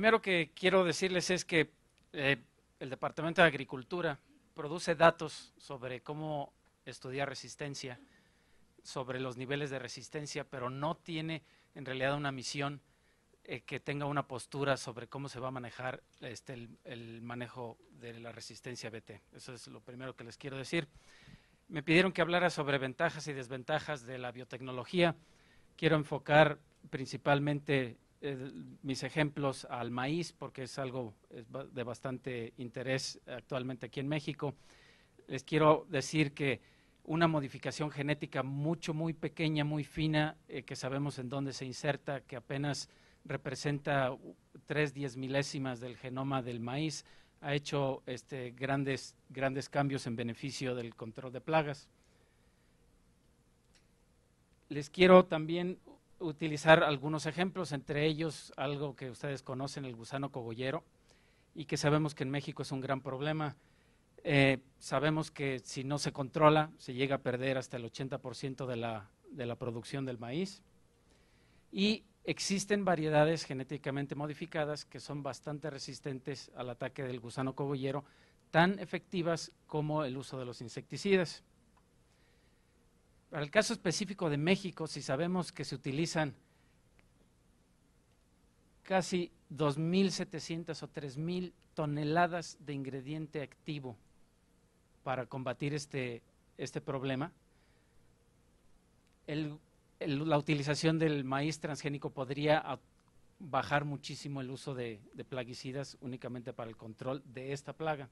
primero que quiero decirles es que eh, el Departamento de Agricultura produce datos sobre cómo estudiar resistencia, sobre los niveles de resistencia, pero no tiene en realidad una misión eh, que tenga una postura sobre cómo se va a manejar este, el, manejo de la resistencia BT. Eso es lo primero que les quiero decir. Me pidieron que hablara sobre ventajas y desventajas de la biotecnología. Quiero enfocar principalmente mis ejemplos al maíz, porque es algo de bastante interés actualmente aquí en México. Les quiero decir que una modificación genética mucho, muy pequeña, muy fina, eh, que sabemos en dónde se inserta, que apenas representa tres diez milésimas del genoma del maíz, ha hecho este, grandes cambios en beneficio del control de plagas. Les quiero también utilizar algunos ejemplos, entre ellos algo que ustedes conocen, el gusano cogollero, y que sabemos que en México es un gran problema. Eh, sabemos que si no se controla, se llega a perder hasta el 80% de la, de la producción del maíz. Y existen variedades genéticamente modificadas que son bastante resistentes al ataque del gusano cogollero, tan efectivas como el uso de los insecticidas. Para el caso específico de México, si sabemos que se utilizan casi 2.700 o 3.000 toneladas de ingrediente activo para combatir este, este problema, la utilización del maíz transgénico podría bajar muchísimo el uso de plaguicidas únicamente para el control de esta plaga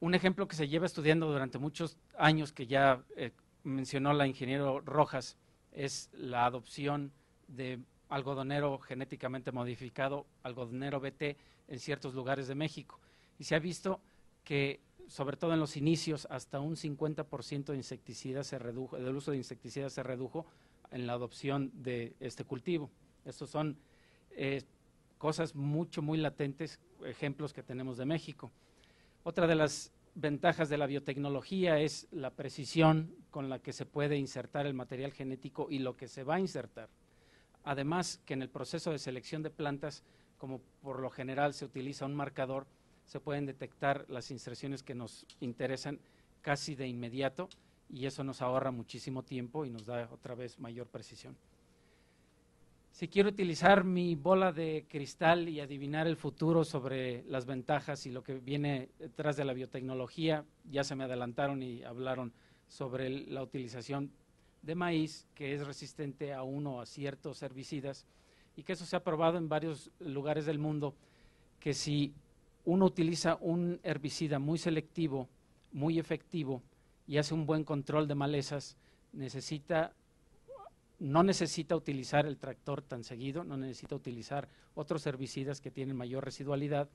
un ejemplo que se lleva estudiando durante muchos años, que ya eh, mencionó la ingeniero Rojas, es la adopción de algodonero genéticamente modificado, algodonero BT, en ciertos lugares de México. Y se ha visto que, sobre todo en los inicios, hasta un 50% de insecticidas se redujo, del uso de insecticidas se redujo en la adopción de este cultivo. Estos son eh, cosas mucho, muy latentes, ejemplos que tenemos de México. Otra de las ventajas de la biotecnología es la precisión con la que se puede insertar el material genético y lo que se va a insertar. Además que en el proceso de selección de plantas, como por lo general se utiliza un marcador, se pueden detectar las inserciones que nos interesan casi de inmediato y eso nos ahorra muchísimo tiempo y nos da otra vez mayor precisión si quiero utilizar mi bola de cristal y adivinar el futuro sobre las ventajas y lo que viene detrás de la biotecnología, ya se me adelantaron y hablaron sobre la utilización de maíz que es resistente a uno a ciertos herbicidas y que eso se ha probado en varios lugares del mundo que si uno utiliza un herbicida muy selectivo, muy efectivo y hace un buen control de malezas, necesita no necesita utilizar el tractor tan seguido, no necesita utilizar otros herbicidas que tienen mayor residualidad,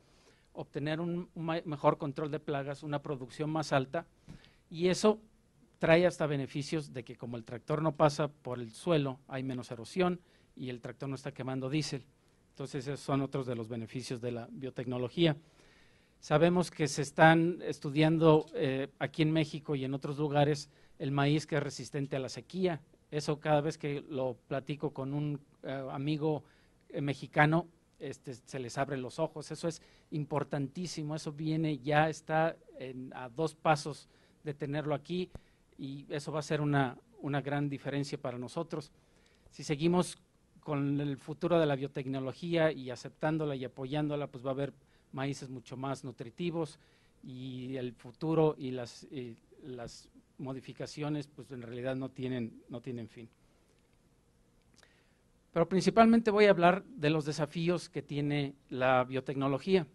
obtener un, mejor control de plagas, una producción más alta y eso trae hasta beneficios de que como el tractor no pasa por el suelo, hay menos erosión y el tractor no está quemando diésel. Entonces esos son otros de los beneficios de la biotecnología. Sabemos que se están estudiando eh, aquí en México y en otros lugares el maíz que es resistente a la sequía, eso cada vez que lo platico con un eh, amigo eh, mexicano, este, se les abren los ojos. Eso es importantísimo, eso viene, ya está a dos pasos de tenerlo aquí y eso va a ser una, gran diferencia para nosotros. Si seguimos con el futuro de la biotecnología y aceptándola y apoyándola, pues va a haber maíces mucho más nutritivos y el futuro y las modificaciones pues en realidad no tienen, no tienen fin. Pero principalmente voy a hablar de los desafíos que tiene la biotecnología.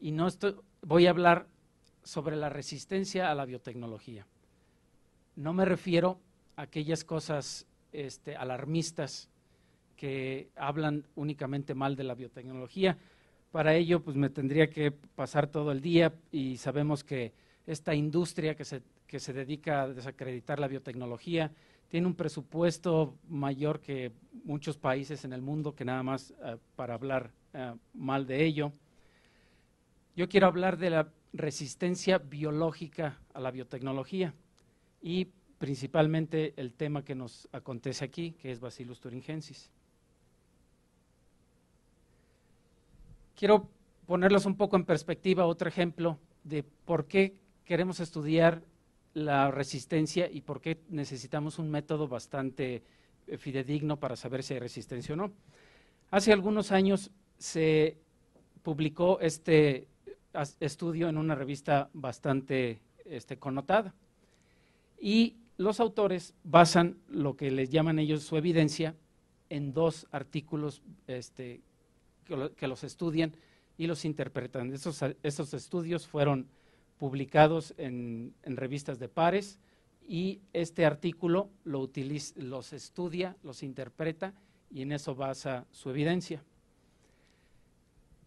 Y no voy a hablar sobre la resistencia a la biotecnología. No me refiero a aquellas cosas este, alarmistas que hablan únicamente mal de la biotecnología. Para ello, pues me tendría que pasar todo el día y sabemos que esta industria que se que se dedica a desacreditar la biotecnología, tiene un presupuesto mayor que muchos países en el mundo, que nada más eh, para hablar eh, mal de ello. Yo quiero hablar de la resistencia biológica a la biotecnología y principalmente el tema que nos acontece aquí, que es Bacillus thuringiensis. Quiero ponerlos un poco en perspectiva, otro ejemplo de por qué queremos estudiar la resistencia y por qué necesitamos un método bastante eh, fidedigno para saber si hay resistencia o no. Hace algunos años se publicó este eh, estudio en una revista bastante este, connotada y los autores basan lo que les llaman ellos su evidencia en dos artículos este, que, los estudian y los interpretan. Estos esos estudios fueron publicados en, revistas de pares y este artículo los estudia, los interpreta y en eso basa su evidencia.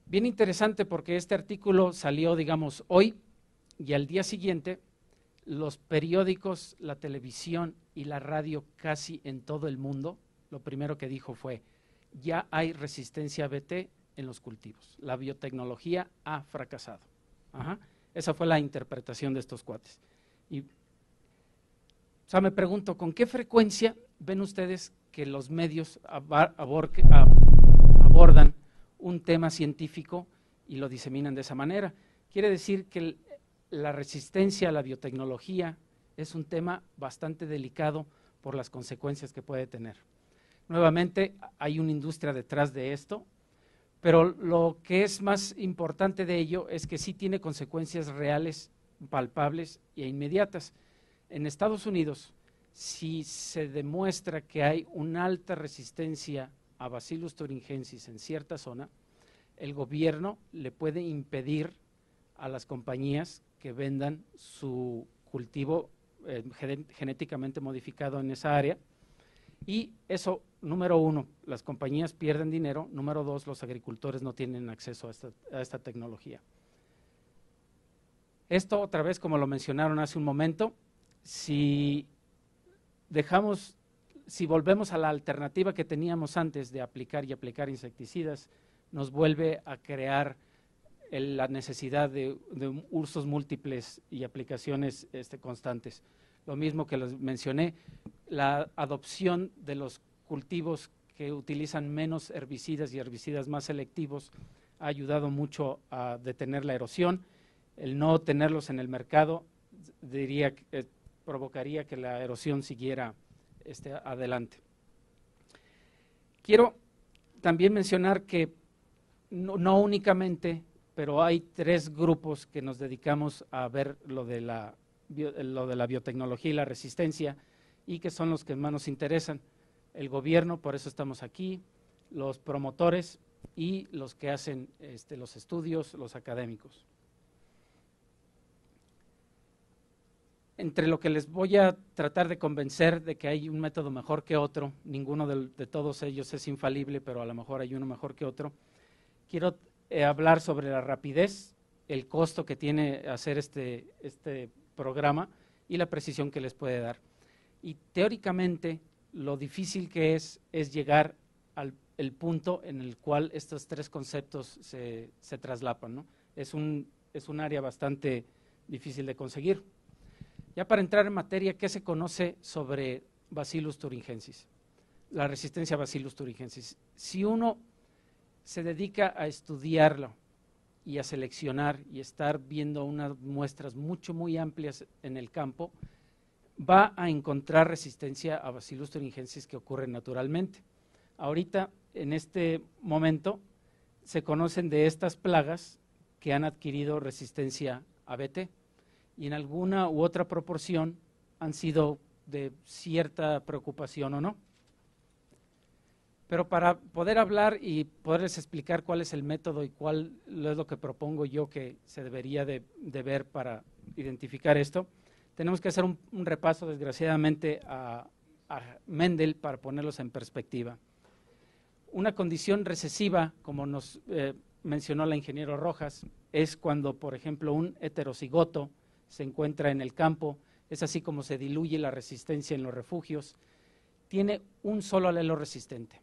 Bien interesante porque este artículo salió, digamos, hoy y al día siguiente los periódicos, la televisión y la radio casi en todo el mundo, lo primero que dijo fue, ya hay resistencia a BT en los cultivos, la biotecnología ha fracasado. Ajá. Esa fue la interpretación de estos cuates. Y, o sea, me pregunto, ¿con qué frecuencia ven ustedes que los medios abordan un tema científico y lo diseminan de esa manera? Quiere decir que la resistencia a la biotecnología es un tema bastante delicado por las consecuencias que puede tener. Nuevamente, hay una industria detrás de esto, pero lo que es más importante de ello es que sí tiene consecuencias reales, palpables e inmediatas. En Estados Unidos, si se demuestra que hay una alta resistencia a Bacillus thuringiensis en cierta zona, el gobierno le puede impedir a las compañías que vendan su cultivo eh, genéticamente modificado en esa área y eso, número uno, las compañías pierden dinero, número dos, los agricultores no tienen acceso a esta, tecnología. Esto otra vez, como lo mencionaron hace un momento, si dejamos, si volvemos a la alternativa que teníamos antes de aplicar y aplicar insecticidas, nos vuelve a crear la necesidad de, usos múltiples y aplicaciones este, constantes. Lo mismo que les mencioné, la adopción de los cultivos que utilizan menos herbicidas y herbicidas más selectivos ha ayudado mucho a detener la erosión. El no tenerlos en el mercado diría, eh, provocaría que la erosión siguiera este, adelante. Quiero también mencionar que no, únicamente, pero hay tres grupos que nos dedicamos a ver lo de la biotecnología y la resistencia y que son los que más nos interesan. El gobierno, por eso estamos aquí, los promotores y los que hacen este, los estudios, los académicos. Entre lo que les voy a tratar de convencer de que hay un método mejor que otro, ninguno de, todos ellos es infalible, pero a lo mejor hay uno mejor que otro, quiero eh, hablar sobre la rapidez, el costo que tiene hacer este, este programa y la precisión que les puede dar y teóricamente lo difícil que es es llegar al punto en el cual estos tres conceptos se, traslapan. Es, un, es un área bastante difícil de conseguir. Ya para entrar en materia, ¿qué se conoce sobre Bacillus thuringiensis? La resistencia a Bacillus thuringiensis. Si uno se dedica a estudiarlo y a seleccionar y estar viendo unas muestras mucho, muy amplias en el campo, va a encontrar resistencia a bacillus que ocurren naturalmente. Ahorita, en este momento, se conocen de estas plagas que han adquirido resistencia a BT y en alguna u otra proporción han sido de cierta preocupación o no. Pero para poder hablar y poderles explicar cuál es el método y cuál es lo que propongo yo que se debería de ver para identificar esto, tenemos que hacer un, repaso, desgraciadamente, a, Mendel para ponerlos en perspectiva. Una condición recesiva, como nos eh, mencionó la ingeniero Rojas, es cuando, por ejemplo, un heterocigoto se encuentra en el campo, es así como se diluye la resistencia en los refugios, tiene un solo alelo resistente.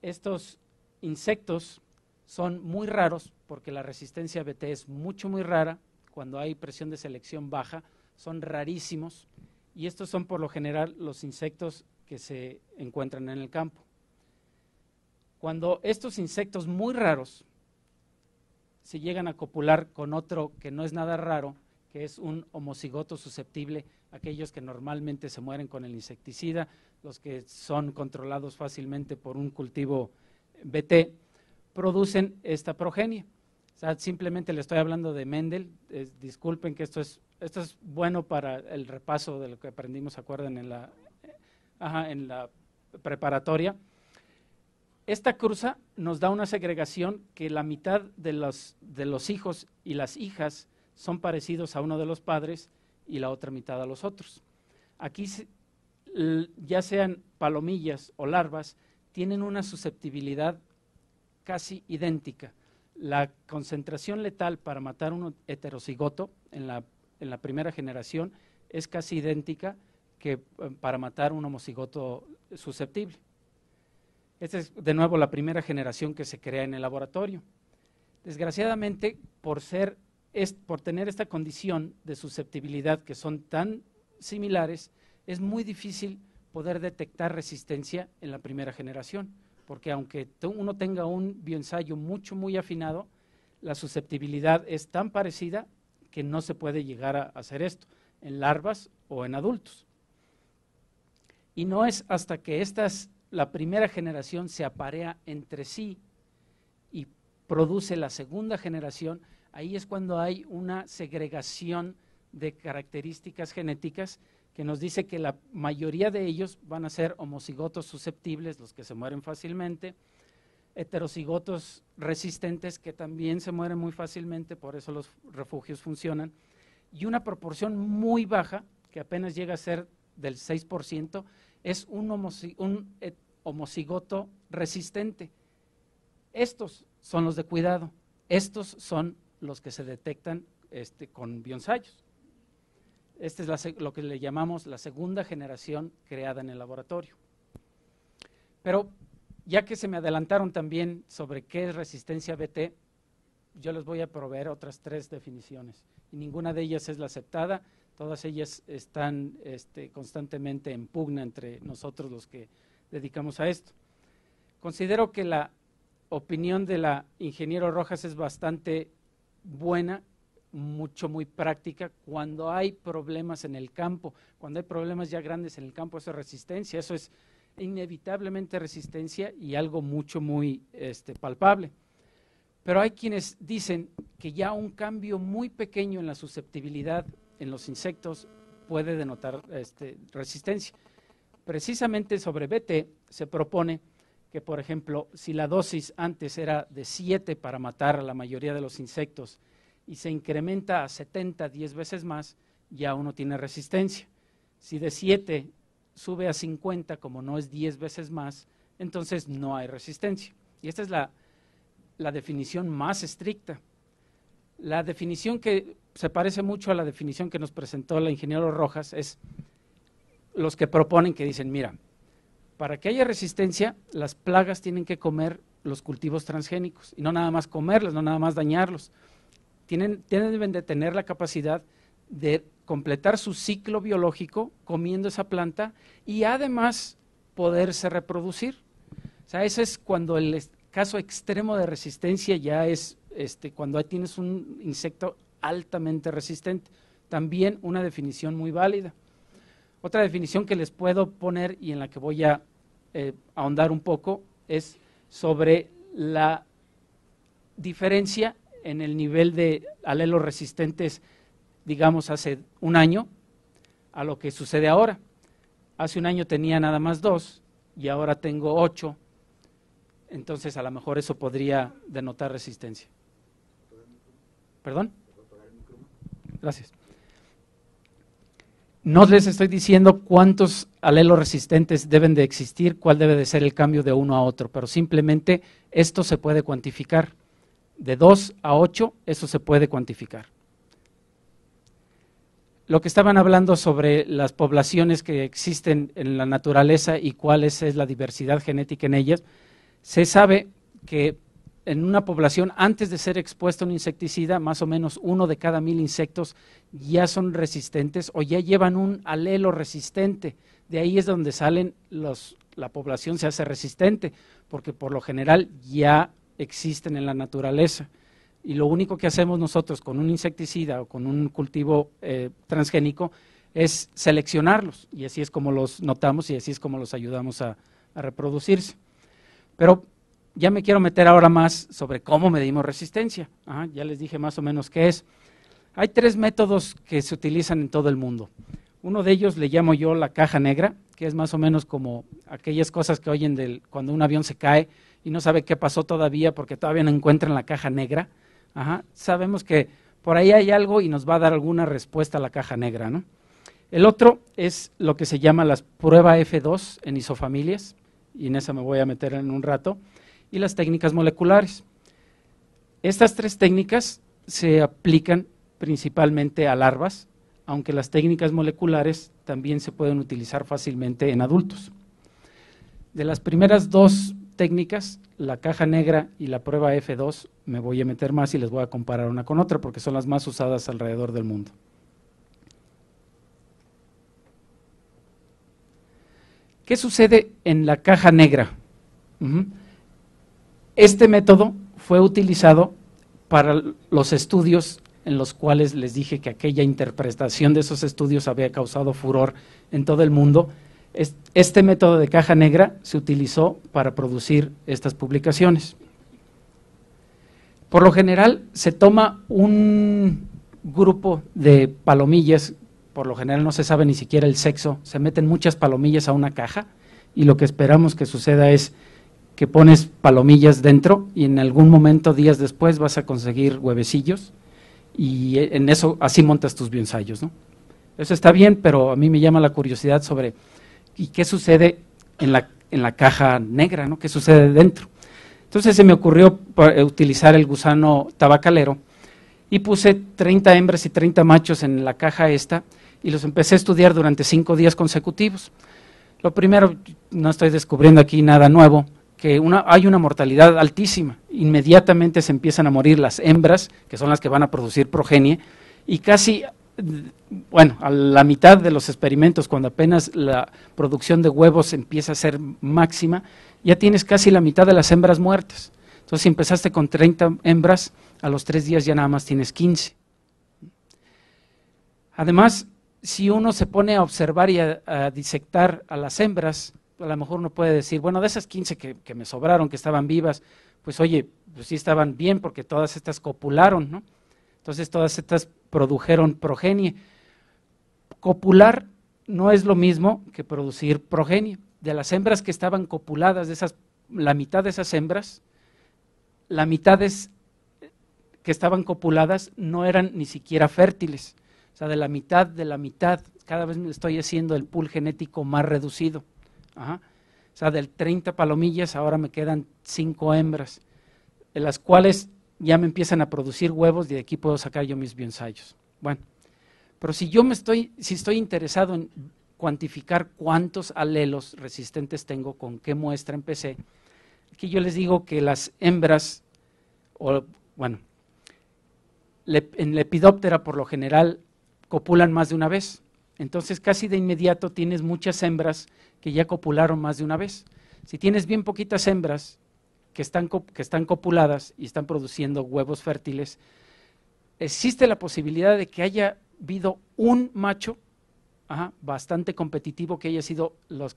Estos insectos son muy raros porque la resistencia BT es mucho, muy rara, cuando hay presión de selección baja, son rarísimos y estos son por lo general los insectos que se encuentran en el campo. Cuando estos insectos muy raros se llegan a copular con otro que no es nada raro, que es un homocigoto susceptible, aquellos que normalmente se mueren con el insecticida, los que son controlados fácilmente por un cultivo BT, producen esta progenie simplemente le estoy hablando de Mendel. disculpen que esto es, bueno para el repaso de lo que aprendimos, acuerden en la, preparatoria. Esta cruza nos da una segregación que la mitad de los hijos y las hijas son parecidos a uno de los padres y la otra mitad a los otros. Aquí, ya sean palomillas o larvas, tienen una susceptibilidad casi idéntica la concentración letal para matar un heterocigoto en la, primera generación es casi idéntica que eh, para matar un homocigoto susceptible. Esta es de nuevo la primera generación que se crea en el laboratorio. Desgraciadamente, por, ser, por tener esta condición de susceptibilidad que son tan similares, es muy difícil poder detectar resistencia en la primera generación porque aunque uno tenga un bioensayo mucho, muy afinado, la susceptibilidad es tan parecida que no se puede llegar a hacer esto en larvas o en adultos. Y no es hasta que estas, la primera generación se aparea entre sí y produce la segunda generación, ahí es cuando hay una segregación de características genéticas que nos dice que la mayoría de ellos van a ser homocigotos susceptibles, los que se mueren fácilmente, heterocigotos resistentes que también se mueren muy fácilmente, por eso los refugios funcionan, y una proporción muy baja, que apenas llega a ser del 6%, es un, homocigoto resistente. Estos son los de cuidado, estos son los que se detectan este, con bionsayos. Esta es lo que le llamamos la segunda generación creada en el laboratorio. Pero ya que se me adelantaron también sobre qué es resistencia BT, yo les voy a proveer otras tres definiciones. Y ninguna de ellas es la aceptada, todas ellas están este, constantemente en pugna entre nosotros los que dedicamos a esto. Considero que la opinión de la ingeniero Rojas es bastante buena mucho muy práctica cuando hay problemas en el campo, cuando hay problemas ya grandes en el campo, eso es resistencia, eso es inevitablemente resistencia y algo mucho muy este, palpable. Pero hay quienes dicen que ya un cambio muy pequeño en la susceptibilidad en los insectos puede denotar este, resistencia. Precisamente sobre BT se propone que, por ejemplo, si la dosis antes era de 7 para matar a la mayoría de los insectos, y se incrementa a 70, 10 veces más, ya uno tiene resistencia. Si de 7 sube a 50, como no es 10 veces más, entonces no hay resistencia. Y esta es la, definición más estricta. La definición que se parece mucho a la definición que nos presentó el ingeniero Rojas es los que proponen que dicen, mira, para que haya resistencia, las plagas tienen que comer los cultivos transgénicos, y no nada más comerlos, no nada más dañarlos, tienen, deben de tener la capacidad de completar su ciclo biológico comiendo esa planta y además poderse reproducir. O sea, ese es cuando el caso extremo de resistencia ya es este, cuando tienes un insecto altamente resistente. También una definición muy válida. Otra definición que les puedo poner y en la que voy a eh, ahondar un poco es sobre la diferencia en el nivel de alelos resistentes, digamos, hace un año, a lo que sucede ahora. Hace un año tenía nada más dos y ahora tengo ocho, entonces a lo mejor eso podría denotar resistencia. ¿Perdón? Gracias. No les estoy diciendo cuántos alelos resistentes deben de existir, cuál debe de ser el cambio de uno a otro, pero simplemente esto se puede cuantificar de 2 a 8, eso se puede cuantificar. Lo que estaban hablando sobre las poblaciones que existen en la naturaleza y cuál es, la diversidad genética en ellas, se sabe que en una población, antes de ser expuesta a un insecticida, más o menos uno de cada mil insectos ya son resistentes o ya llevan un alelo resistente. De ahí es donde salen los, la población se hace resistente, porque por lo general ya existen en la naturaleza. Y lo único que hacemos nosotros con un insecticida o con un cultivo eh, transgénico es seleccionarlos. Y así es como los notamos y así es como los ayudamos a, reproducirse. Pero ya me quiero meter ahora más sobre cómo medimos resistencia. ya les dije más o menos qué es. Hay tres métodos que se utilizan en todo el mundo. Uno de ellos le llamo yo la caja negra, que es más o menos como aquellas cosas que oyen del, cuando un avión se cae y no sabe qué pasó todavía porque todavía no encuentran la caja negra, sabemos que por ahí hay algo y nos va a dar alguna respuesta a la caja negra. El otro es lo que se llama las prueba F2 en isofamilias, y en esa me voy a meter en un rato, y las técnicas moleculares. Estas tres técnicas se aplican principalmente a larvas, aunque las técnicas moleculares también se pueden utilizar fácilmente en adultos. De las primeras dos técnicas, la caja negra y la prueba F2, me voy a meter más y les voy a comparar una con otra porque son las más usadas alrededor del mundo. ¿Qué sucede en la caja negra? Este método fue utilizado para los estudios en los cuales les dije que aquella interpretación de esos estudios había causado furor en todo el mundo este método de caja negra se utilizó para producir estas publicaciones. Por lo general se toma un grupo de palomillas, por lo general no se sabe ni siquiera el sexo, se meten muchas palomillas a una caja y lo que esperamos que suceda es que pones palomillas dentro y en algún momento, días después, vas a conseguir huevecillos y en eso así montas tus biensayos. Eso está bien, pero a mí me llama la curiosidad sobre y qué sucede en la, en la caja negra, ¿no? ¿Qué sucede dentro? Entonces se me ocurrió eh, utilizar el gusano tabacalero y puse 30 hembras y 30 machos en la caja esta y los empecé a estudiar durante cinco días consecutivos. Lo primero, no estoy descubriendo aquí nada nuevo, que hay una mortalidad altísima. Inmediatamente se empiezan a morir las hembras, que son las que van a producir progenie, y casi bueno, a la mitad de los experimentos, cuando apenas la producción de huevos empieza a ser máxima, ya tienes casi la mitad de las hembras muertas. Entonces, si empezaste con 30 hembras, a los tres días ya nada más tienes 15. Además, si uno se pone a observar y a, disectar a las hembras, a lo mejor uno puede decir, bueno, de esas 15 que, me sobraron, que estaban vivas, pues oye, pues sí estaban bien porque todas estas copularon, ¿no? Entonces todas estas produjeron progenie. Copular no es lo mismo que producir progenie. De las hembras que estaban copuladas, de esas, la mitad de esas hembras, la mitad es, que estaban copuladas no eran ni siquiera fértiles. O sea, de la mitad, de la mitad, cada vez estoy haciendo el pool genético más reducido. O sea, del 30 palomillas ahora me quedan 5 hembras, de las cuales ya me empiezan a producir huevos, y de aquí puedo sacar yo mis bioensayos. Bueno, pero si yo me estoy, si estoy interesado en cuantificar cuántos alelos resistentes tengo, con qué muestra empecé, aquí yo les digo que las hembras, o bueno, en Lepidóptera por lo general copulan más de una vez. Entonces casi de inmediato tienes muchas hembras que ya copularon más de una vez. Si tienes bien poquitas hembras que están, que están copuladas y están produciendo huevos fértiles, existe la posibilidad de que haya habido un macho bastante competitivo que haya sido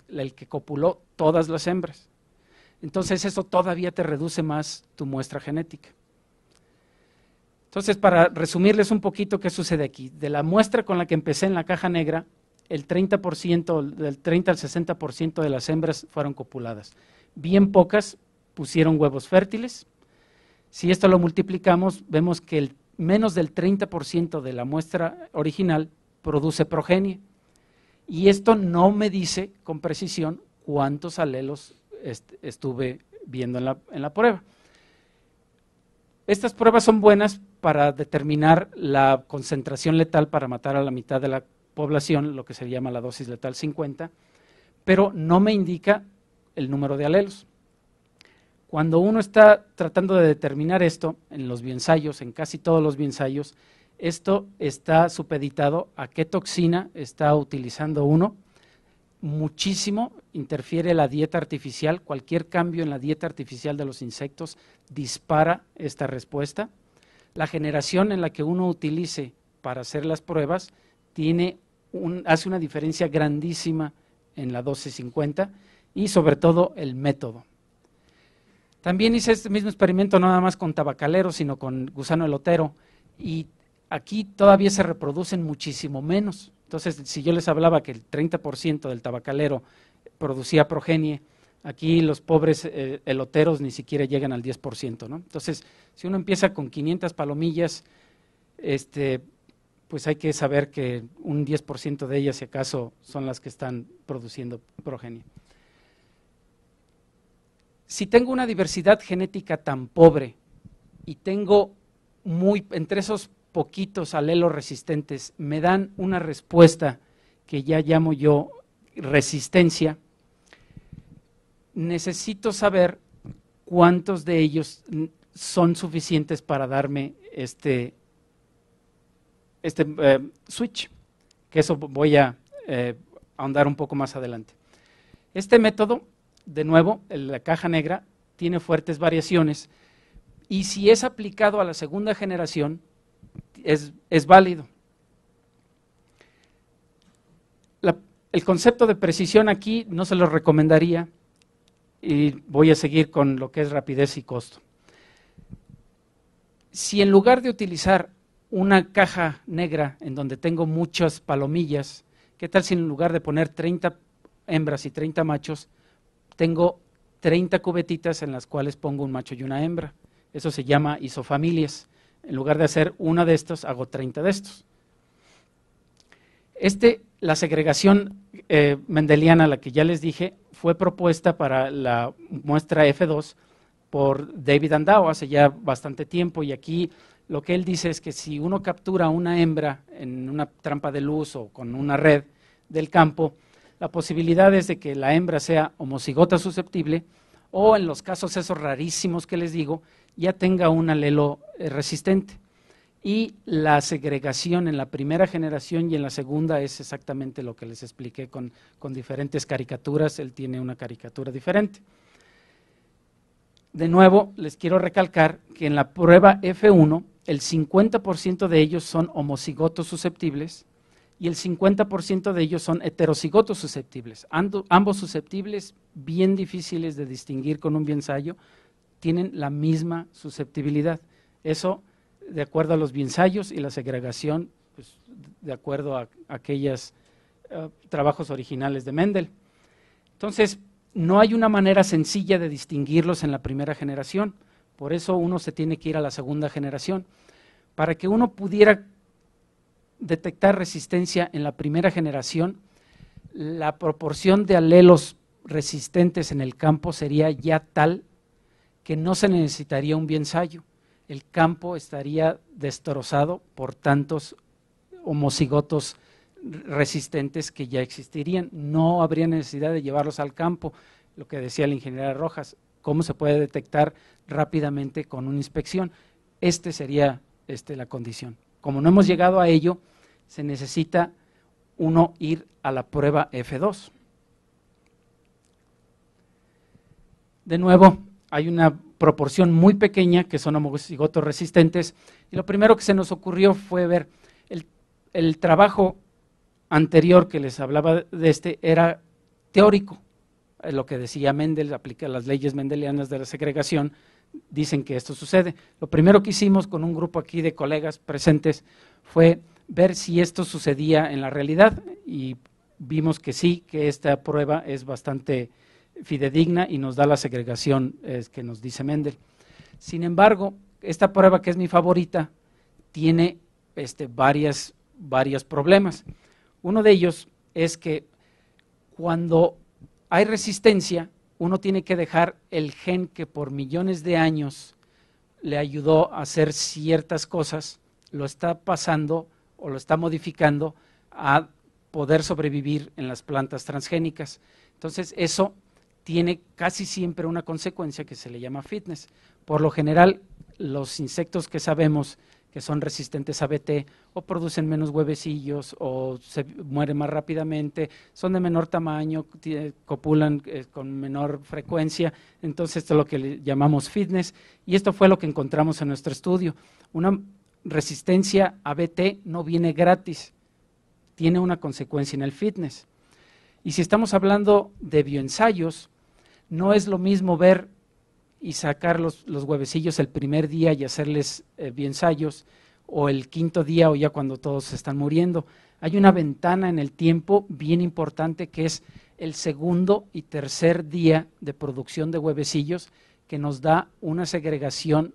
el que copuló todas las hembras. Entonces eso todavía te reduce más tu muestra genética. Entonces, para resumirles un poquito qué sucede aquí, de la muestra con la que empecé en la caja negra, el 30%, del 30 al 60% de las hembras fueron copuladas. Bien pocas pusieron huevos fértiles. Si esto lo multiplicamos, vemos que el menos del 30% de la muestra original produce progenie. Y esto no me dice con precisión cuántos alelos estuve viendo en la, en la prueba. Estas pruebas son buenas para determinar la concentración letal para matar a la mitad de la población, lo que se llama la dosis letal 50, pero no me indica el número de alelos. Cuando uno está tratando de determinar esto, en los biensayos, en casi todos los biensayos, esto está supeditado a qué toxina está utilizando uno. Muchísimo interfiere la dieta artificial, cualquier cambio en la dieta artificial de los insectos dispara esta respuesta. La generación en la que uno utilice para hacer las pruebas tiene hace una diferencia grandísima en la 1250 y sobre todo el método. También hice este mismo experimento nada más con tabacalero, sino con gusano elotero. Y aquí todavía se reproducen muchísimo menos. Entonces, si yo les hablaba que el 30% del tabacalero producía progenie, aquí los pobres eh, eloteros ni siquiera llegan al 10%. ¿no? Entonces, si uno empieza con 500 palomillas, este, pues hay que saber que un 10% de ellas, si acaso, son las que están produciendo progenie si tengo una diversidad genética tan pobre y tengo muy, entre esos poquitos alelos resistentes, me dan una respuesta que ya llamo yo resistencia, necesito saber cuántos de ellos son suficientes para darme este, este eh, switch, que eso voy a eh, ahondar un poco más adelante. Este método de nuevo, la caja negra tiene fuertes variaciones y si es aplicado a la segunda generación, es, válido. el concepto de precisión aquí no se lo recomendaría y voy a seguir con lo que es rapidez y costo. Si en lugar de utilizar una caja negra en donde tengo muchas palomillas, ¿qué tal si en lugar de poner 30 hembras y 30 machos, tengo 30 cubetitas en las cuales pongo un macho y una hembra. Eso se llama isofamilias. En lugar de hacer una de estos, hago 30 de estos. Este, la segregación eh, mendeliana, la que ya les dije, fue propuesta para la muestra F2 por David Andao hace ya bastante tiempo y aquí lo que él dice es que si uno captura una hembra en una trampa de luz o con una red del campo, la posibilidad es de que la hembra sea homocigota susceptible o en los casos esos rarísimos que les digo, ya tenga un alelo eh, resistente. Y la segregación en la primera generación y en la segunda es exactamente lo que les expliqué con, con diferentes caricaturas, él tiene una caricatura diferente. De nuevo, les quiero recalcar que en la prueba F1, el 50% de ellos son homocigotos susceptibles y el 50% de ellos son heterocigotos susceptibles. ambos susceptibles, bien difíciles de distinguir con un biensayo, tienen la misma susceptibilidad. Eso de acuerdo a los biensayos y la segregación pues, de acuerdo a, aquellos eh, trabajos originales de Mendel. Entonces, no hay una manera sencilla de distinguirlos en la primera generación. Por eso uno se tiene que ir a la segunda generación. Para que uno pudiera detectar resistencia en la primera generación, la proporción de alelos resistentes en el campo sería ya tal que no se necesitaría un biensayo. El campo estaría destrozado por tantos homocigotos resistentes que ya existirían. No habría necesidad de llevarlos al campo, lo que decía la ingeniera Rojas, cómo se puede detectar rápidamente con una inspección. esta sería este, la condición como no hemos llegado a ello, se necesita uno ir a la prueba F2. De nuevo, hay una proporción muy pequeña que son homocigotos resistentes y lo primero que se nos ocurrió fue ver el, el trabajo anterior que les hablaba de este era teórico, lo que decía Mendel, aplica las leyes mendelianas de la segregación, dicen que esto sucede. Lo primero que hicimos con un grupo aquí de colegas presentes fue ver si esto sucedía en la realidad y vimos que sí, que esta prueba es bastante fidedigna y nos da la segregación que nos dice Mendel. Sin embargo, esta prueba que es mi favorita tiene este, varias, varios problemas. Uno de ellos es que cuando hay resistencia, uno tiene que dejar el gen que por millones de años le ayudó a hacer ciertas cosas, lo está pasando o lo está modificando a poder sobrevivir en las plantas transgénicas. Entonces, eso tiene casi siempre una consecuencia que se le llama fitness. Por lo general, los insectos que sabemos que son resistentes a BT o producen menos huevecillos o se mueren más rápidamente, son de menor tamaño, eh, copulan eh, con menor frecuencia, entonces esto es lo que le llamamos fitness y esto fue lo que encontramos en nuestro estudio. Una resistencia a BT no viene gratis, tiene una consecuencia en el fitness. Y si estamos hablando de bioensayos, no es lo mismo ver y sacar los, huevecillos el primer día y hacerles eh, bien o el quinto día o ya cuando todos están muriendo. Hay una ventana en el tiempo bien importante que es el segundo y tercer día de producción de huevecillos que nos da una segregación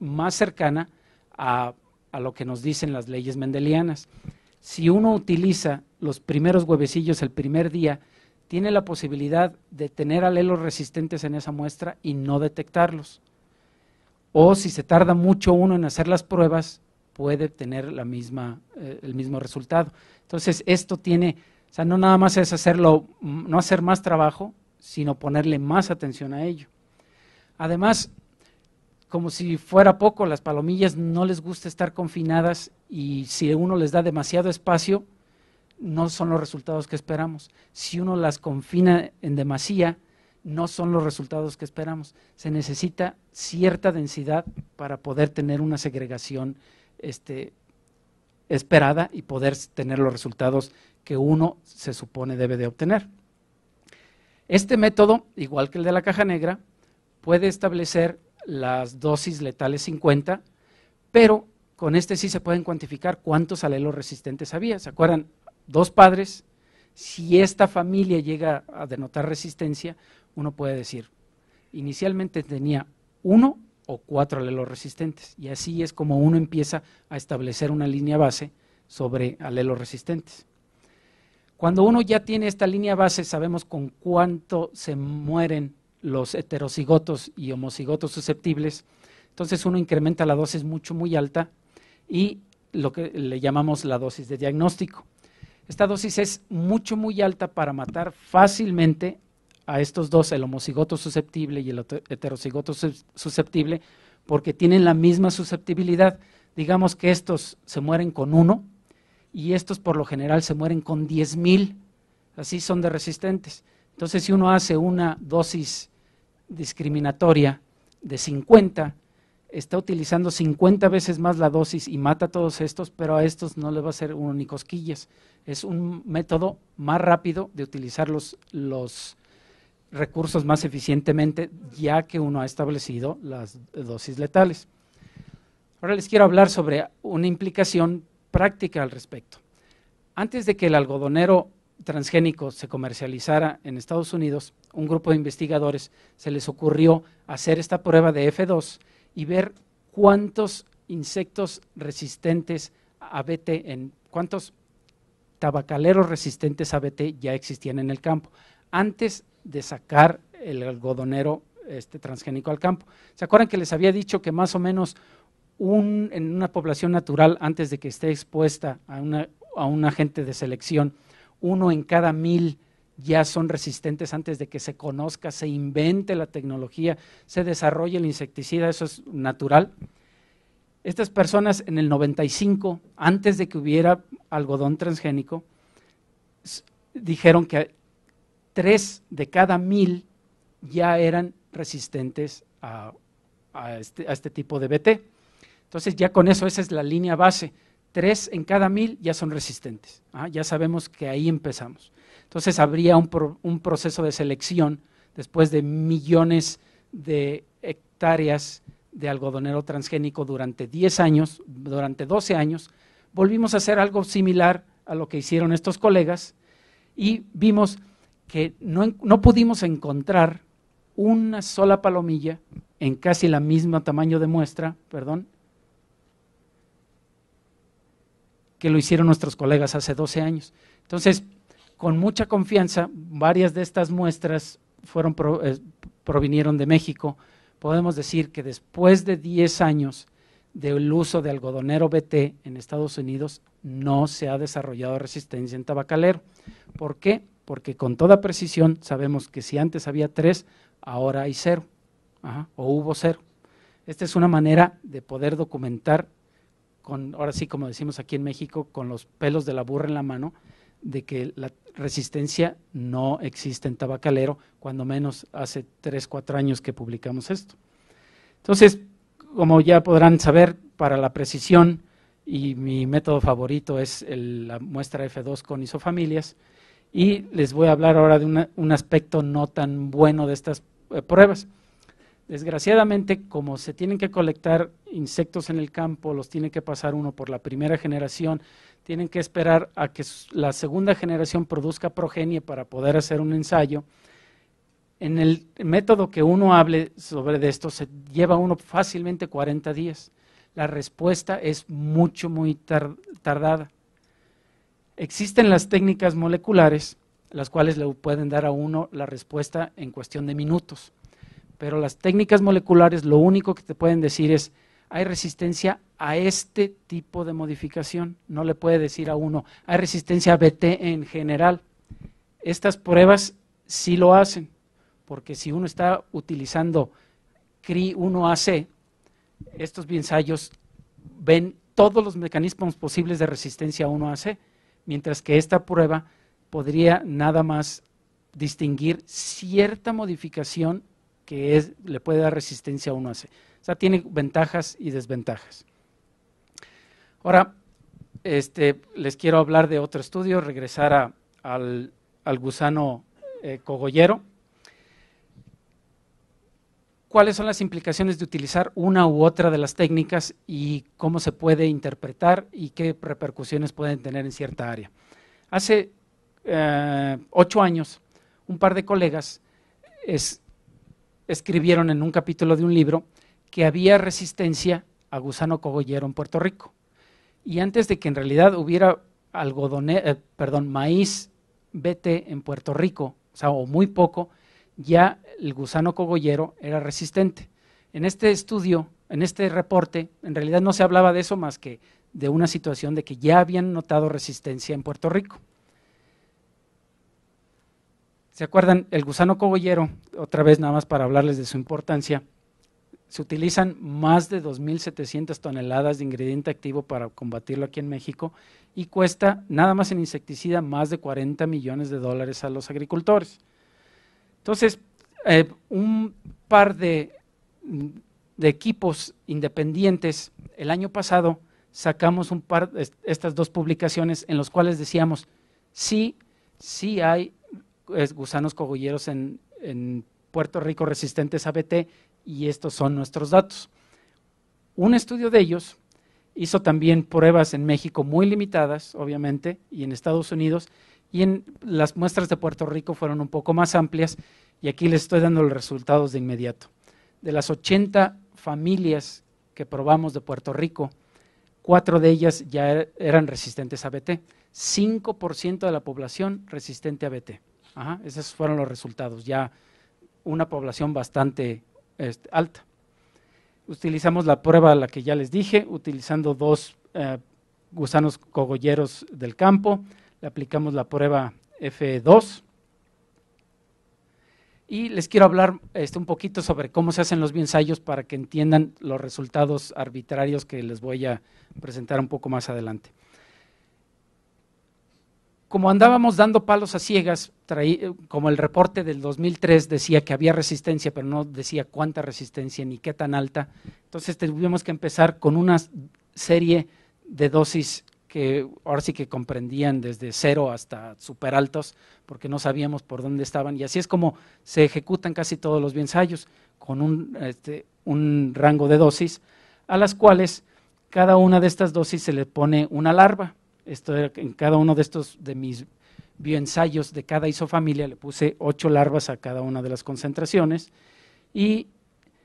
más cercana a lo que nos dicen las leyes mendelianas. Si uno utiliza los primeros huevecillos el primer día, tiene la posibilidad de tener alelos resistentes en esa muestra y no detectarlos. O si se tarda mucho uno en hacer las pruebas, puede tener la misma, eh, el mismo resultado. Entonces, esto tiene, o sea, no nada más es hacerlo, mm, no hacer más trabajo, sino ponerle más atención a ello. Además, como si fuera poco, las palomillas no les gusta estar confinadas y si uno les da demasiado espacio, no son los resultados que esperamos. Si uno las confina en demasía, no son los resultados que esperamos. Se necesita cierta densidad para poder tener una segregación este, esperada y poder tener los resultados que uno se supone debe de obtener. Este método, igual que el de la caja negra, puede establecer las dosis letales 50, pero con este sí se pueden cuantificar cuántos alelos resistentes había. ¿Se acuerdan? dos padres, si esta familia llega a denotar resistencia, uno puede decir, inicialmente tenía uno o cuatro alelos resistentes. Y así es como uno empieza a establecer una línea base sobre alelos resistentes. Cuando uno ya tiene esta línea base, sabemos con cuánto se mueren los heterocigotos y homocigotos susceptibles. Entonces uno incrementa la dosis mucho, muy alta y lo que le llamamos la dosis de diagnóstico. Esta dosis es mucho, muy alta para matar fácilmente a estos dos, el homocigoto susceptible y el heterocigoto susceptible, porque tienen la misma susceptibilidad. Digamos que estos se mueren con uno y estos por lo general se mueren con 10.000. Así son de resistentes. Entonces, si uno hace una dosis discriminatoria de 50, está utilizando 50 veces más la dosis y mata a todos estos, pero a estos no les va a ser uno ni cosquillas. Es un método más rápido de utilizar los, los recursos más eficientemente, ya que uno ha establecido las dosis letales. Ahora les quiero hablar sobre una implicación práctica al respecto. Antes de que el algodonero transgénico se comercializara en Estados Unidos, un grupo de investigadores se les ocurrió hacer esta prueba de F2 y ver cuántos insectos resistentes a BT, en, cuántos tabacaleros resistentes a BT ya existían en el campo, antes de sacar el algodonero este, transgénico al campo. ¿Se acuerdan que les había dicho que más o menos un, en una población natural, antes de que esté expuesta a, una, a un agente de selección, uno en cada mil ya son resistentes antes de que se conozca, se invente la tecnología, se desarrolle el insecticida, eso es natural. Estas personas en el 95, antes de que hubiera algodón transgénico, dijeron que tres de cada mil ya eran resistentes a, este, este, tipo de BT. Entonces ya con eso esa es la línea base. Tres en cada mil ya son resistentes. Ah, ya sabemos que ahí empezamos. Entonces habría un, proceso de selección después de millones de hectáreas de algodonero transgénico durante 10 años, durante 12 años, volvimos a hacer algo similar a lo que hicieron estos colegas y vimos que no, pudimos encontrar una sola palomilla en casi la misma tamaño de muestra, perdón, que lo hicieron nuestros colegas hace 12 años. Entonces, con mucha confianza, varias de estas muestras eh, provinieron de México, podemos decir que después de 10 años del uso de algodonero BT en Estados Unidos, no se ha desarrollado resistencia en tabacalero. ¿Por qué? Porque con toda precisión sabemos que si antes había 3, ahora hay 0, o hubo 0. Esta es una manera de poder documentar, ahora sí como decimos aquí en México, con los pelos de la burra en la mano, de que la resistencia no existe en Tabacalero, cuando menos hace 3, 4 años que publicamos esto. Entonces, como ya podrán saber, para la precisión, y mi método favorito es la muestra F2 con isofamilias, y les voy a hablar ahora de un aspecto no tan bueno de estas eh, pruebas. Desgraciadamente, como se tienen que colectar insectos en el campo, los tiene que pasar uno por la primera generación, tienen que esperar a que la segunda generación produzca progenie para poder hacer un ensayo. En el método que uno hable sobre de esto, se lleva uno fácilmente 40 días. La respuesta es mucho, muy tardada. Existen las técnicas moleculares, las cuales le pueden dar a uno la respuesta en cuestión de minutos. Pero las técnicas moleculares lo único que te pueden decir es, hay resistencia a este tipo de modificación. No le puede decir a uno, hay resistencia a BT en general. Estas pruebas sí lo hacen, porque si uno está utilizando CRI-1AC, estos ensayos ven todos los mecanismos posibles de resistencia a 1AC, mientras que esta prueba podría nada más distinguir cierta modificación que es, le puede dar resistencia a 1AC sea, tiene ventajas y desventajas. Ahora, este, les quiero hablar de otro estudio, regresar al, gusano eh, cogollero. ¿Cuáles son las implicaciones de utilizar una u otra de las técnicas y cómo se puede interpretar y qué repercusiones pueden tener en cierta área? Hace eh, ocho años, un par de colegas escribieron en un capítulo de un libro que había resistencia a gusano cogollero en Puerto Rico. Y antes de que en realidad hubiera eh, perdón, maíz BT en Puerto Rico, o muy poco, ya el gusano cogollero era resistente. En este estudio, en este reporte, en realidad no se hablaba de eso más que de una situación de que ya habían notado resistencia en Puerto Rico. ¿Se acuerdan? El gusano cogollero, otra vez nada más para hablarles de su importancia, se utilizan más de 2.700 toneladas de ingrediente activo para combatirlo aquí en México y cuesta nada más en insecticida más de 40 millones de dólares a los agricultores. Entonces, eh, un par de, mm, de, equipos independientes, el año pasado sacamos un par de estas dos publicaciones en las cuales decíamos, sí, sí hay eh, gusanos cogulleros en, en Puerto Rico resistentes a BT, y estos son nuestros datos. Un estudio de ellos hizo también pruebas en México muy limitadas, obviamente, y en Estados Unidos, y en las muestras de Puerto Rico fueron un poco más amplias, y aquí les estoy dando los resultados de inmediato. De las 80 familias que probamos de Puerto Rico, cuatro de ellas ya er, eran resistentes a BT, 5% de la población resistente a BT. esos fueron los resultados, ya una población bastante alta. Utilizamos la prueba a la que ya les dije, utilizando dos eh, gusanos cogolleros del campo, le aplicamos la prueba F2. Y les quiero hablar este, un poquito sobre cómo se hacen los ensayos para que entiendan los resultados arbitrarios que les voy a presentar un poco más adelante como andábamos dando palos a ciegas, eh, como el reporte del 2003 decía que había resistencia, pero no decía cuánta resistencia ni qué tan alta, entonces tuvimos que empezar con una serie de dosis que ahora sí que comprendían desde cero hasta super altos, porque no sabíamos por dónde estaban. Y así es como se ejecutan casi todos los ensayos, con un, este, un rango de dosis, a las cuales cada una de estas dosis se le pone una larva. Esto en cada uno de estos, de mis bioensayos de cada isofamilia, le puse ocho larvas a cada una de las concentraciones y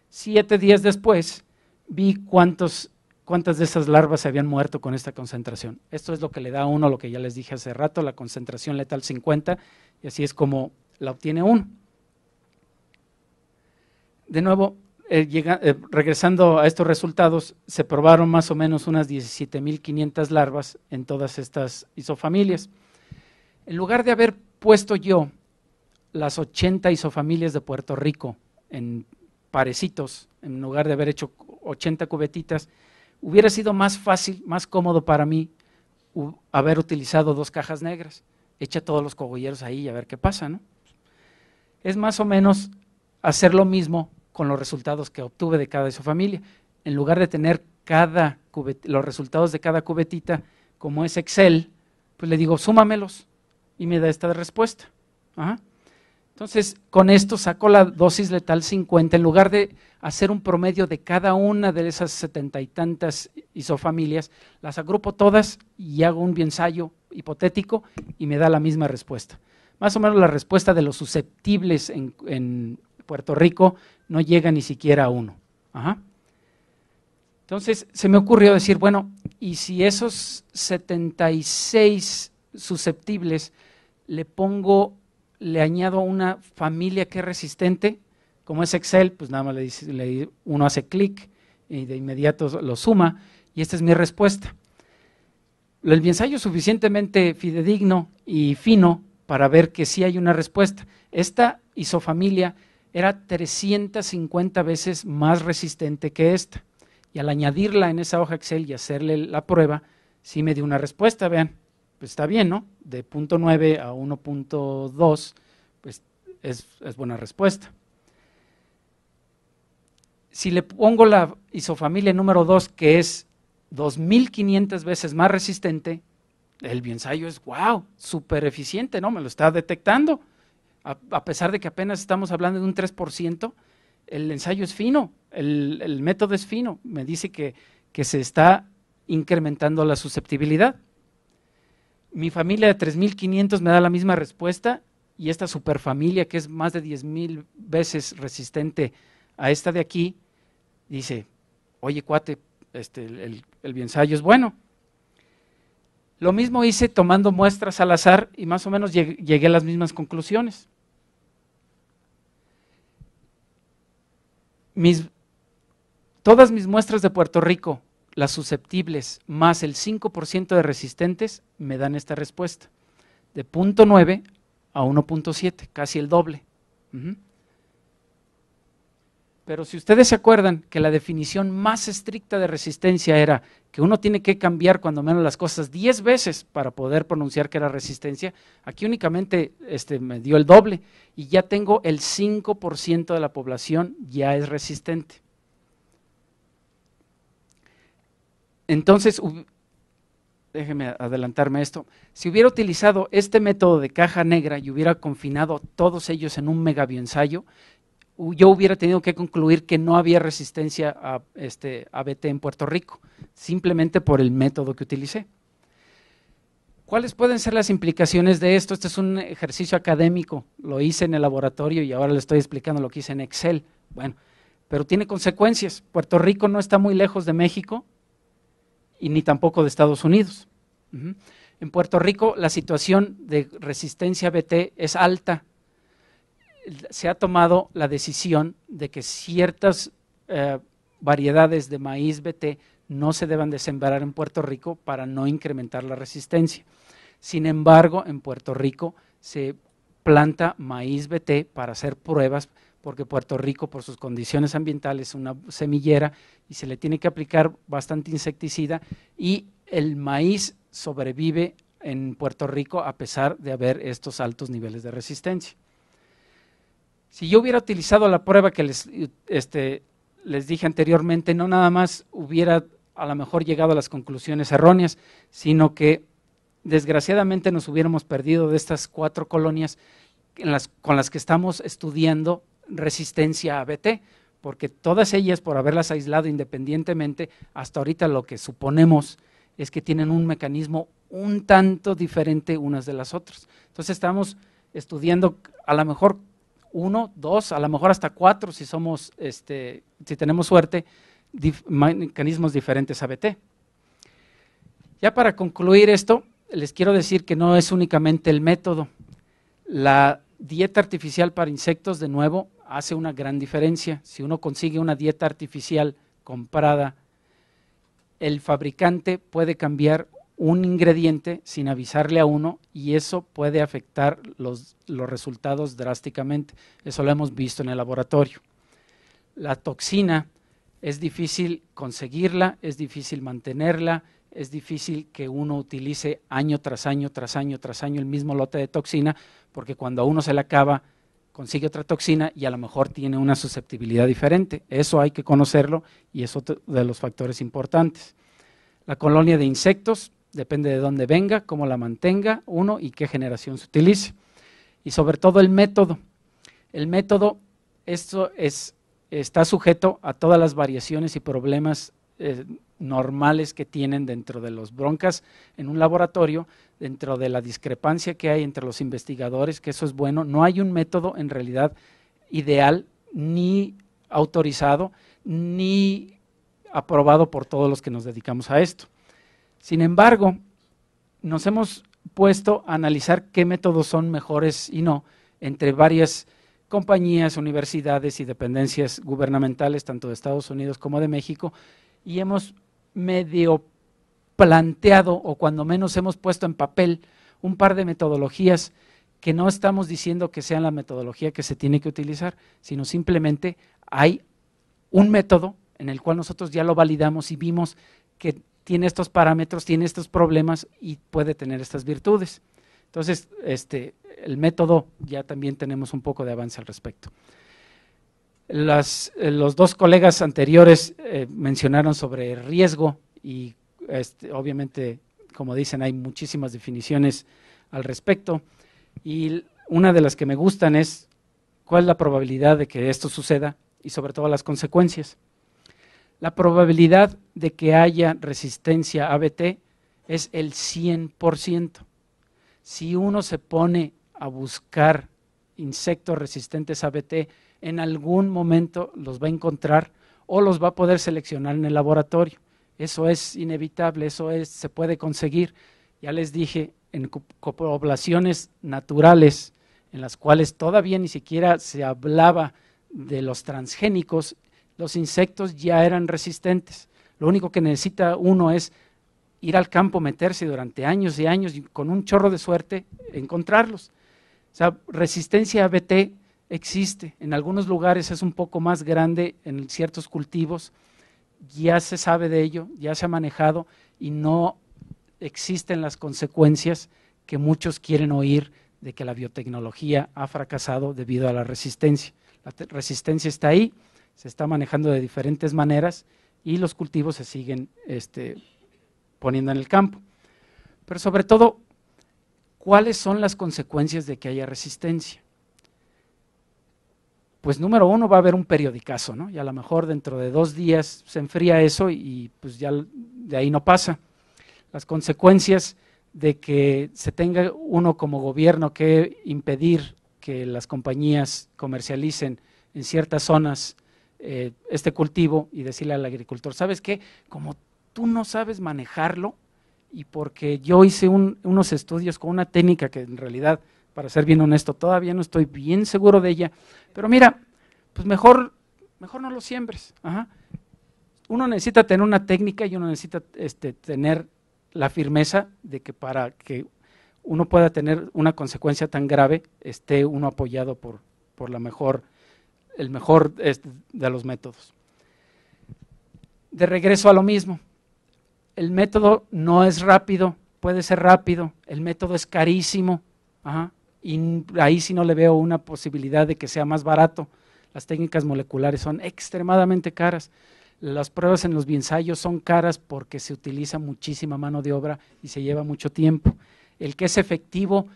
siete días después vi cuántos, cuántas de esas larvas se habían muerto con esta concentración. Esto es lo que le da a uno, lo que ya les dije hace rato, la concentración letal 50, y así es como la obtiene uno. De nuevo, eh, eh, regresando a estos resultados, se probaron más o menos unas 17.500 larvas en todas estas isofamilias. En lugar de haber puesto yo las 80 isofamilias de Puerto Rico en parecitos, en lugar de haber hecho 80 cubetitas, hubiera sido más fácil, más cómodo para mí haber utilizado dos cajas negras. Echa todos los cogolleros ahí y a ver qué pasa, ¿no? Es más o menos hacer lo mismo con los resultados que obtuve de cada de su familia. En lugar de tener cada los resultados de cada cubetita, como es Excel, pues le digo, súmamelos y me da esta respuesta. Entonces, con esto saco la dosis letal 50. En lugar de hacer un promedio de cada una de esas setenta y tantas isofamilias, las agrupo todas y hago un ensayo hipotético y me da la misma respuesta. Más o menos la respuesta de los susceptibles en Puerto Rico no llega ni siquiera a uno. Entonces se me ocurrió decir, bueno, ¿y si esos 76 susceptibles le pongo, le añado a una familia que es resistente? Como es Excel, pues nada más le dice, uno hace clic y de inmediato lo suma. Y esta es mi respuesta. El ensayo es suficientemente fidedigno y fino para ver que sí hay una respuesta. Esta isofamilia era 350 veces más resistente que esta. Y al añadirla en esa hoja Excel y hacerle la prueba, sí me dio una respuesta, vean, pues está bien, ¿no? De 0.9 a 1.2, pues es, es buena respuesta. Si le pongo la isofamilia número 2, que es 2.500 veces más resistente, el bioensayo es, wow, súper eficiente, ¿no? Me lo está detectando a, pesar de que apenas estamos hablando de un 3%, el ensayo es fino, el, método es fino, me dice que, se está incrementando la susceptibilidad. Mi familia de 3.500 me da la misma respuesta y esta superfamilia que es más de 10.000 veces resistente a esta de aquí, dice, oye cuate, este, el, ensayo es bueno. Lo mismo hice tomando muestras al azar y más o menos llegué a las mismas conclusiones. mis, todas mis muestras de Puerto Rico, las susceptibles más el 5% de resistentes, me dan esta respuesta. De 0.9 a 1.7, casi el doble. Pero si ustedes se acuerdan que la definición más estricta de resistencia era que uno tiene que cambiar cuando menos las cosas 10 veces para poder pronunciar que era resistencia, aquí únicamente este, me dio el doble y ya tengo el 5% de la población ya es resistente. Entonces, déjeme adelantarme esto, si hubiera utilizado este método de caja negra y hubiera confinado todos ellos en un megabioensayo, yo hubiera tenido que concluir que no había resistencia a, este, en Puerto Rico, simplemente por el método que utilicé. ¿Cuáles pueden ser las implicaciones de esto? Este es un ejercicio académico, lo hice en el laboratorio y ahora le estoy explicando lo que hice en Excel. Bueno, pero tiene consecuencias. Puerto Rico no está muy lejos de México y ni tampoco de Estados Unidos. En Puerto Rico la situación de resistencia BT es alta se ha tomado la decisión de que ciertas eh, variedades de maíz BT no se deban desembarar sembrar en Puerto Rico para no incrementar la resistencia. Sin embargo, en Puerto Rico se planta maíz BT para hacer pruebas, porque Puerto Rico, por sus condiciones ambientales, es una semillera y se le tiene que aplicar bastante insecticida y el maíz sobrevive en Puerto Rico a pesar de haber estos altos niveles de resistencia. Si yo hubiera utilizado la prueba que les, eh, este, les dije anteriormente, no nada más hubiera a lo mejor llegado a las conclusiones erróneas, sino que desgraciadamente nos hubiéramos perdido de estas cuatro colonias con las que estamos estudiando resistencia a BT, porque todas ellas, por haberlas aislado independientemente, hasta ahorita lo que suponemos es que tienen un mecanismo un tanto diferente unas de las otras. Entonces estamos estudiando a lo mejor uno, dos, a lo mejor hasta cuatro si somos, este, si tenemos suerte, mecanismos diferentes ABT. Ya para concluir esto, les quiero decir que no es únicamente el método. La dieta artificial para insectos, de nuevo, hace una gran diferencia. Si uno consigue una dieta artificial comprada, el fabricante puede cambiar un ingrediente sin avisarle a uno y eso puede afectar los, los resultados drásticamente. Eso lo hemos visto en el laboratorio. La toxina es difícil conseguirla, es difícil mantenerla, es difícil que uno utilice año tras año, tras año, tras año el mismo lote de toxina, porque cuando a uno se le acaba, consigue otra toxina y a lo mejor tiene una susceptibilidad diferente. Eso hay que conocerlo y es otro de los factores importantes. La colonia de insectos, depende de dónde venga, cómo la mantenga uno y qué generación se utilice. Y sobre todo el método. El método esto es, está sujeto a todas las variaciones y problemas eh, normales que tienen dentro de los broncas en un laboratorio, dentro de la discrepancia que hay entre los investigadores, que eso es bueno. No hay un método en realidad ideal, ni autorizado, ni aprobado por todos los que nos dedicamos a esto. Sin embargo, nos hemos puesto a analizar qué métodos son mejores y no entre varias compañías, universidades y dependencias gubernamentales, tanto de Estados Unidos como de México, y hemos medio planteado, o cuando menos hemos puesto en papel, un par de metodologías que no estamos diciendo que sean la metodología que se tiene que utilizar, sino simplemente hay un método en el cual nosotros ya lo validamos y vimos que tiene estos parámetros, tiene estos problemas y puede tener estas virtudes. Entonces, este, el método ya también tenemos un poco de avance al respecto. Eh, los dos colegas anteriores eh, mencionaron sobre riesgo y este, obviamente, como dicen, hay muchísimas definiciones al respecto. Y una de las que me gustan es cuál es la probabilidad de que esto suceda y sobre todo las consecuencias la probabilidad de que haya resistencia a ABT es el 100%. Si uno se pone a buscar insectos resistentes a BT, en algún momento los va a encontrar o los va a poder seleccionar en el laboratorio. Eso es inevitable, eso es, se puede conseguir. Ya les dije, en poblaciones naturales en las cuales todavía ni siquiera se hablaba de los transgénicos, los insectos ya eran resistentes. Lo único que necesita uno es ir al campo, meterse durante años y años y con un chorro de suerte encontrarlos. O sea, resistencia a BT existe. En algunos lugares es un poco más grande en ciertos cultivos. Ya se sabe de ello, ya se ha manejado y no existen las consecuencias que muchos quieren oír de que la biotecnología ha fracasado debido a la resistencia. La resistencia está ahí, se está manejando de diferentes maneras y los cultivos se siguen este, poniendo en el campo. Pero sobre todo, ¿cuáles son las consecuencias de que haya resistencia? Pues número uno va a haber un periodicazo, ¿no? Y a lo mejor dentro de dos días se enfría eso y pues ya de ahí no pasa. Las consecuencias de que se tenga uno como gobierno que impedir que las compañías comercialicen en ciertas zonas eh, este cultivo y decirle al agricultor, ¿sabes qué? Como tú no sabes manejarlo y porque yo hice unos estudios con una técnica que en realidad, para ser bien honesto, todavía no estoy bien seguro de ella, pero mira, pues mejor, mejor no lo siembres. Uno necesita tener una técnica y uno necesita este, tener la firmeza de que para que uno pueda tener una consecuencia tan grave, esté uno apoyado por, por la mejor el mejor de los métodos. De regreso a lo mismo, el método no es rápido, puede ser rápido, el método es carísimo, y ahí sí no le veo una posibilidad de que sea más barato. Las técnicas moleculares son extremadamente caras. Las pruebas en los biensayos son caras porque se utiliza muchísima mano de obra y se lleva mucho tiempo. El que es efectivo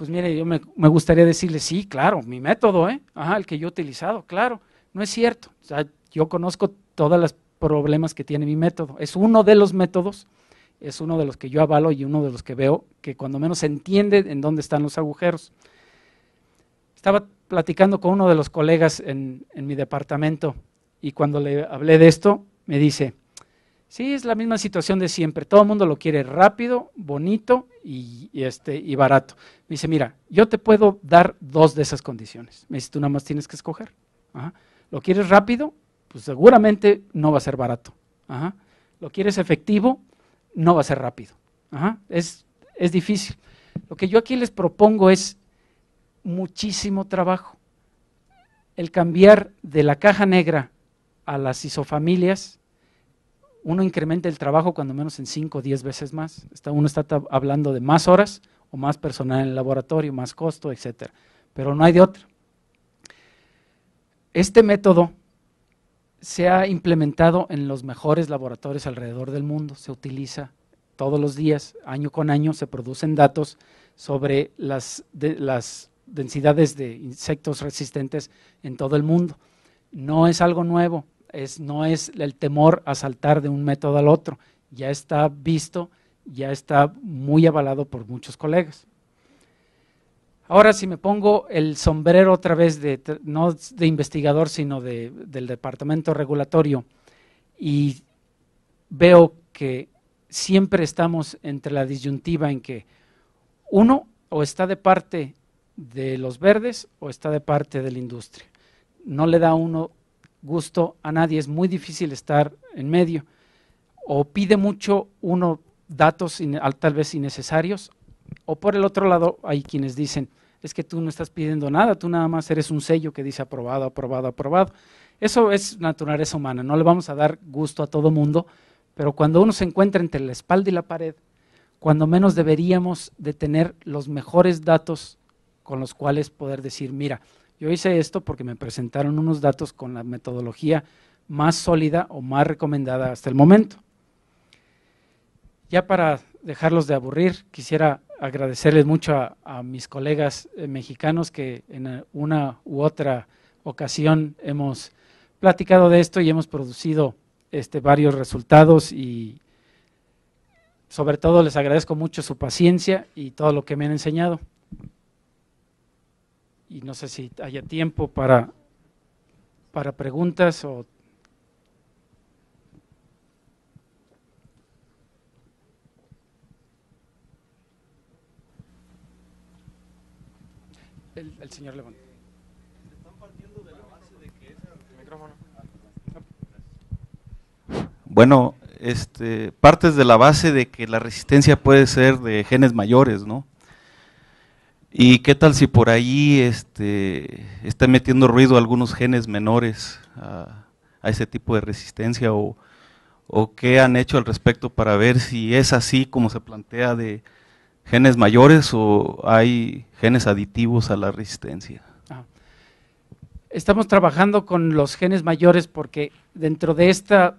pues mire, yo me, gustaría decirle, sí, claro, mi método, ¿eh? el que yo he utilizado, claro. No es cierto. O sea, yo conozco todos los problemas que tiene mi método. Es uno de los métodos, es uno de los que yo avalo y uno de los que veo que cuando menos entiende en dónde están los agujeros. Estaba platicando con uno de los colegas en mi departamento y cuando le hablé de esto, me dice, sí, es la misma situación de siempre. Todo el mundo lo quiere rápido, bonito y, este, y barato. Me dice, mira, yo te puedo dar dos de esas condiciones. Me dice, tú nada más tienes que escoger. ¿Lo quieres rápido? Pues seguramente no va a ser barato. ¿Lo quieres efectivo? No va a ser rápido. Es, es difícil. Lo que yo aquí les propongo es muchísimo trabajo. El cambiar de la caja negra a las isofamilias uno incrementa el trabajo cuando menos en 5 o 10 veces más. uno está hablando de más horas o más personal en el laboratorio, más costo, etcétera, Pero no hay de otra. Este método se ha implementado en los mejores laboratorios alrededor del mundo, se utiliza todos los días, año con año, se producen datos sobre las, las densidades de insectos resistentes en todo el mundo. No es algo nuevo, no es el temor a saltar de un método al otro, ya está visto, ya está muy avalado por muchos colegas. Ahora, si me pongo el sombrero otra vez, de, no de investigador, sino de, del departamento regulatorio, y veo que siempre estamos entre la disyuntiva en que uno o está de parte de los verdes o está de parte de la industria. No le da uno gusto a nadie, es muy difícil estar en medio. O pide mucho uno datos tal vez innecesarios, o por el otro lado hay quienes dicen, es que tú no estás pidiendo nada, tú nada más eres un sello que dice aprobado, aprobado, aprobado. Eso es naturaleza humana, no le vamos a dar gusto a todo mundo, pero cuando uno se encuentra entre la espalda y la pared, cuando menos deberíamos de tener los mejores datos con los cuales poder decir, mira, yo hice esto porque me presentaron unos datos con la metodología más sólida o más recomendada hasta el momento. Ya para dejarlos de aburrir, quisiera agradecerles mucho a, mis colegas eh, mexicanos que en una u otra ocasión hemos platicado de esto y hemos producido este, varios resultados y sobre todo les agradezco mucho su paciencia y todo lo que me han enseñado y no sé si haya tiempo para, para preguntas o... El, el señor León. Bueno, este, partes de la base de que la resistencia puede ser de genes mayores, ¿no? ¿Y qué tal si por ahí este, está metiendo ruido algunos genes menores a, ese tipo de resistencia o, o, qué han hecho al respecto para ver si es así como se plantea de genes mayores o hay genes aditivos a la resistencia? Ah. Estamos trabajando con los genes mayores porque dentro de esta,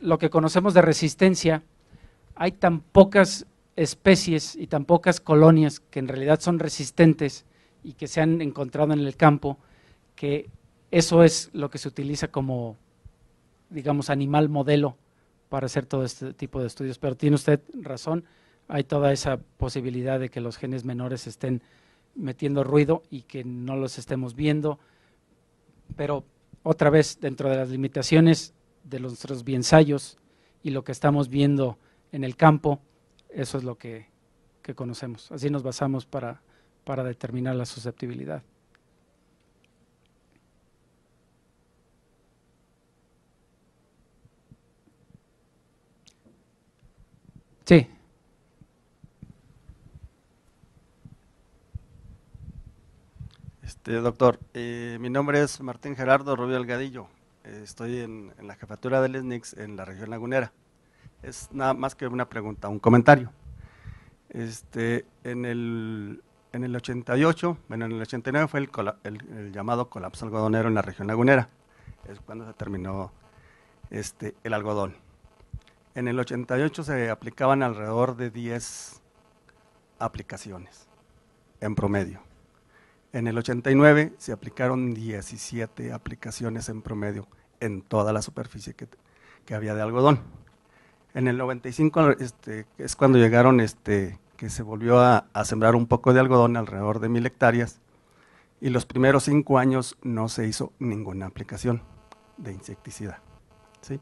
lo que conocemos de resistencia, hay tan pocas especies y tan pocas colonias que en realidad son resistentes y que se han encontrado en el campo, que eso es lo que se utiliza como, digamos, animal modelo para hacer todo este tipo de estudios. Pero tiene usted razón, hay toda esa posibilidad de que los genes menores estén metiendo ruido y que no los estemos viendo, pero otra vez dentro de las limitaciones de nuestros biensayos y lo que estamos viendo en el campo, eso es lo que, conocemos. Así nos basamos para, determinar la susceptibilidad. Sí. Este, doctor, eh, mi nombre es Martín Gerardo Rubio Algadillo. estoy en, la jefatura del Lesnix en la región lagunera es nada más que una pregunta, un comentario. Este, en, el, en el 88, bueno, en el 89 fue el, llamado colapso algodonero en la región lagunera, es cuando se terminó este, el algodón. En el 88 se aplicaban alrededor de 10 aplicaciones en promedio. En el 89 se aplicaron 17 aplicaciones en promedio en toda la superficie que había de algodón. En el 95 este, es cuando llegaron, este, que se volvió a, sembrar un poco de algodón, alrededor de mil hectáreas, y los primeros cinco años no se hizo ninguna aplicación de insecticida. ¿sí?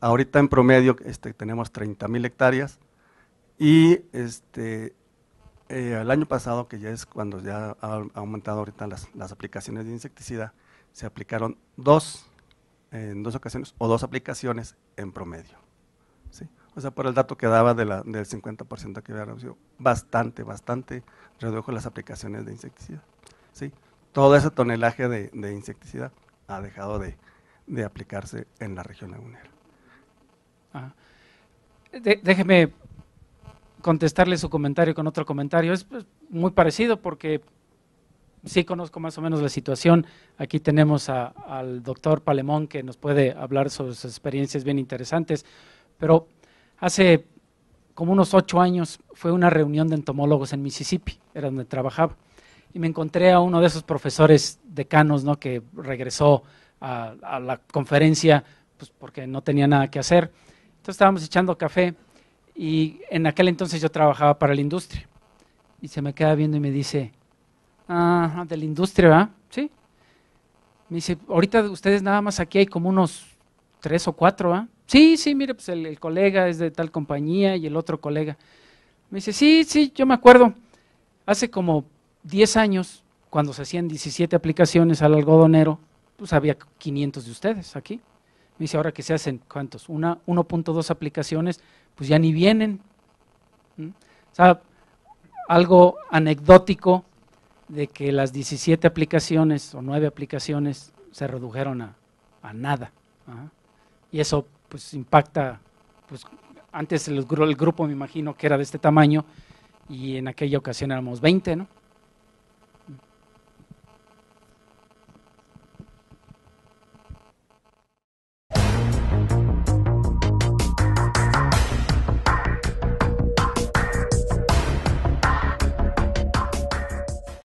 Ahorita en promedio este, tenemos 30 mil hectáreas y este, eh, el año pasado, que ya es cuando ya ha aumentado ahorita las aplicaciones de insecticida, se aplicaron dos, en dos ocasiones o dos aplicaciones en promedio. O sea, por el dato que daba del 50% que había reducido, bastante, bastante redujo las aplicaciones de insecticida. ¿sí? Todo ese tonelaje de, insecticida ha dejado de, aplicarse en la región lagunera. Ah. déjeme contestarle su comentario con otro comentario. Es pues, muy parecido porque sí conozco más o menos la situación. Aquí tenemos al doctor Palemón que nos puede hablar sobre sus experiencias bien interesantes. Pero Hace como unos ocho años fue una reunión de entomólogos en Mississippi, era donde trabajaba, y me encontré a uno de esos profesores decanos ¿no? que regresó a, la conferencia pues, porque no tenía nada que hacer. Entonces estábamos echando café y en aquel entonces yo trabajaba para la industria. Y se me queda viendo y me dice, ah, de la industria, ¿verdad? Sí. Me dice, ahorita ustedes nada más aquí hay como unos tres o cuatro, ¿ah? sí, sí, mire, pues el, colega es de tal compañía y el otro colega. Me dice, sí, sí, yo me acuerdo, hace como 10 años, cuando se hacían 17 aplicaciones al algodonero, pues había 500 de ustedes aquí. Me dice, ahora que se hacen, ¿cuántos? Una, 1.2 aplicaciones, pues ya ni vienen. ¿Mm? O sea, algo anecdótico de que las 17 aplicaciones o 9 aplicaciones se redujeron a, nada. Y eso pues impacta, pues antes el, el grupo me imagino que era de este tamaño y en aquella ocasión éramos 20, ¿no?